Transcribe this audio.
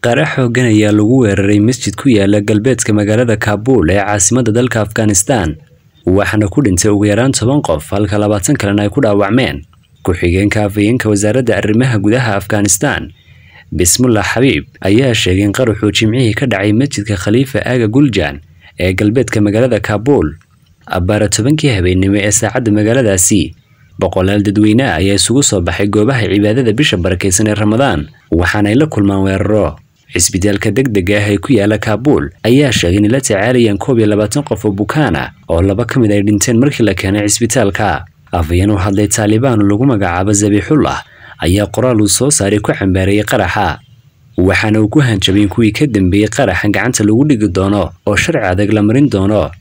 Qare xoogan ayaa lagu weeraray masjid ku yaala galbeedka magaalada Kabul ee caasimadda dalka Afghanistan waxaana ku dhintay ugu yaraan toban qof halka labaatan kalena ay ku dhaawacmeen ku-xigeenka afhayeenka wasaaradda arrimaha gudaha Afghanistan Bismillah Xabiib ayaa sheegay in qaraxu jimcihii ka dhacay masjidka khaliifa aaga Guljan ee galbeedka magaalada Kabul abaara tobankii habeenimo ee saacadda magaaladaasi boqolaal dadweyne ayaa isugu soo baxay goobaha cibaadada bisha barakeysan ee Ramadaan waxaana ay la kulmaan weeraro cisbitaalka deg degdega ah ee ku yaala kaabuul ayaa sheegay inay la tacaalayaan koob iyo labaatan qof oo bukaan ah oo laba ka mid ay dhinteen markii la keenay cisbitaalka afayeen u hadlay taalibaan lagu magacaabo zabiixullah ayaa qoraal uu soo saaray ku cambaareeyey qaraxa waxaana uu ku hanjabay in kuwii ka dambeeyey qaraxan gacanta lagu dhigi doono oo sharci adag la marin doono